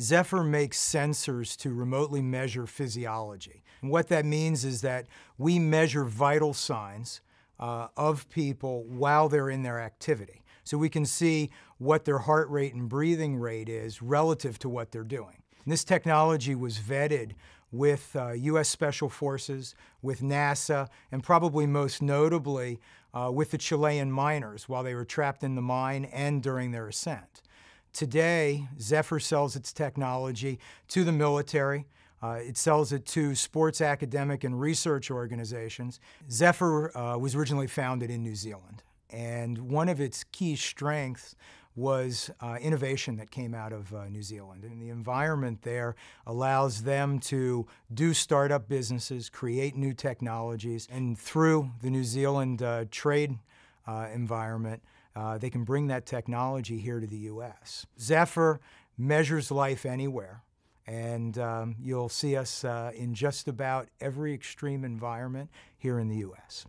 Zephyr makes sensors to remotely measure physiology. And what that means is that we measure vital signs uh, of people while they're in their activity. So we can see what their heart rate and breathing rate is relative to what they're doing. And this technology was vetted with uh, U.S. Special Forces, with NASA, and probably most notably uh, with the Chilean miners while they were trapped in the mine and during their ascent. Today, Zephyr sells its technology to the military. Uh, it sells it to sports academic and research organizations. Zephyr uh, was originally founded in New Zealand, and one of its key strengths was uh, innovation that came out of uh, New Zealand. And the environment there allows them to do startup businesses, create new technologies, and through the New Zealand uh, trade uh, environment, uh, they can bring that technology here to the U.S. Zephyr measures life anywhere, and um, you'll see us uh, in just about every extreme environment here in the U.S.